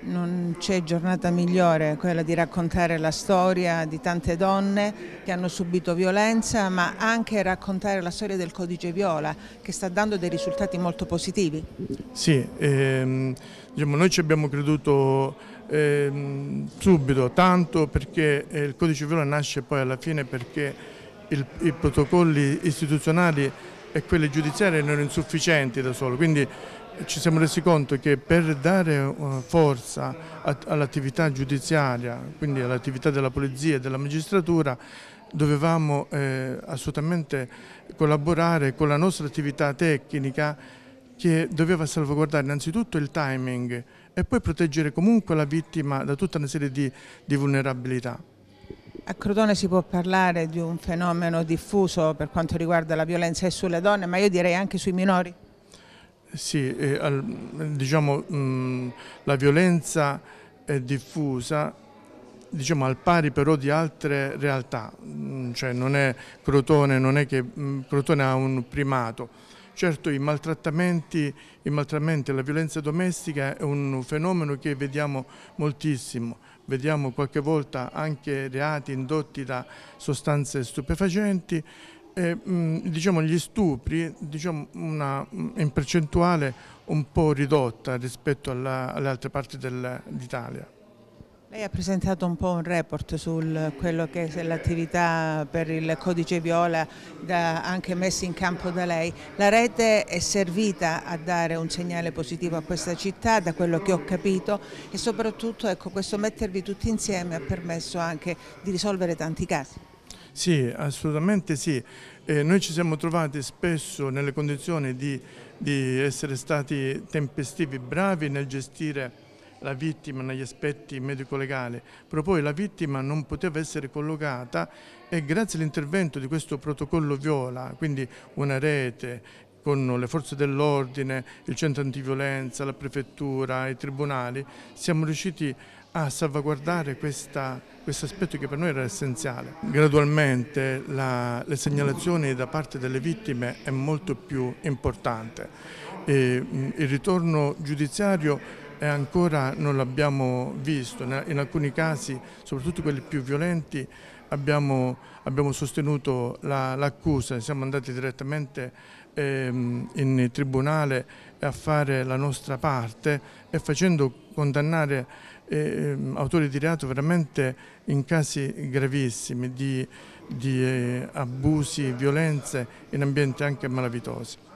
Non c'è giornata migliore quella di raccontare la storia di tante donne che hanno subito violenza, ma anche raccontare la storia del codice viola che sta dando dei risultati molto positivi. Sì, ehm, diciamo, noi ci abbiamo creduto ehm, subito, tanto perché eh, il codice viola nasce poi alla fine perché il, i protocolli istituzionali e quelle giudiziarie erano insufficienti da solo, quindi ci siamo resi conto che per dare eh, forza all'attività giudiziaria, quindi all'attività della polizia e della magistratura, dovevamo eh, assolutamente collaborare con la nostra attività tecnica che doveva salvaguardare innanzitutto il timing e poi proteggere comunque la vittima da tutta una serie di, di vulnerabilità. A Crotone si può parlare di un fenomeno diffuso per quanto riguarda la violenza sulle donne, ma io direi anche sui minori? Sì, eh, al, diciamo mh, mm, la violenza è diffusa diciamo, al pari però di altre realtà, mh, mm, cioè non è Crotone, non è che mh, mm, Crotone ha un primato, Certo i maltrattamenti, i maltrattamenti, la violenza domestica è un fenomeno che vediamo moltissimo, vediamo qualche volta anche reati indotti da sostanze stupefacenti, e, mh, mm, diciamo, gli stupri diciamo, una, mm, in percentuale un po' ridotta rispetto alla, alle altre parti d'Italia. Lei ha presentato un po' un report su quello che è l'attività per il codice viola da, anche messa in campo da lei. La rete è servita a dare un segnale positivo a questa città, da quello che ho capito, e soprattutto ecco, questo mettervi tutti insieme ha permesso anche di risolvere tanti casi. Sì, assolutamente sì. Eh, noi ci siamo trovati spesso nelle condizioni di, di essere stati tempestivi, bravi nel gestire la vittima negli aspetti medico-legali, però poi la vittima non poteva essere collocata e grazie all'intervento di questo protocollo viola, quindi una rete con le forze dell'ordine, il centro antiviolenza, la prefettura, i tribunali, siamo riusciti a salvaguardare questa, questo aspetto che per noi era essenziale. Gradualmente la, le segnalazioni da parte delle vittime è molto più importante. E, mm, il ritorno giudiziario ancora non l'abbiamo visto, in alcuni casi, soprattutto quelli più violenti, abbiamo, abbiamo sostenuto l'accusa, la, siamo andati direttamente ehm, in tribunale a fare la nostra parte e facendo condannare ehm, autori di reato veramente in casi gravissimi di, di eh, abusi, violenze in ambienti anche malavitosi.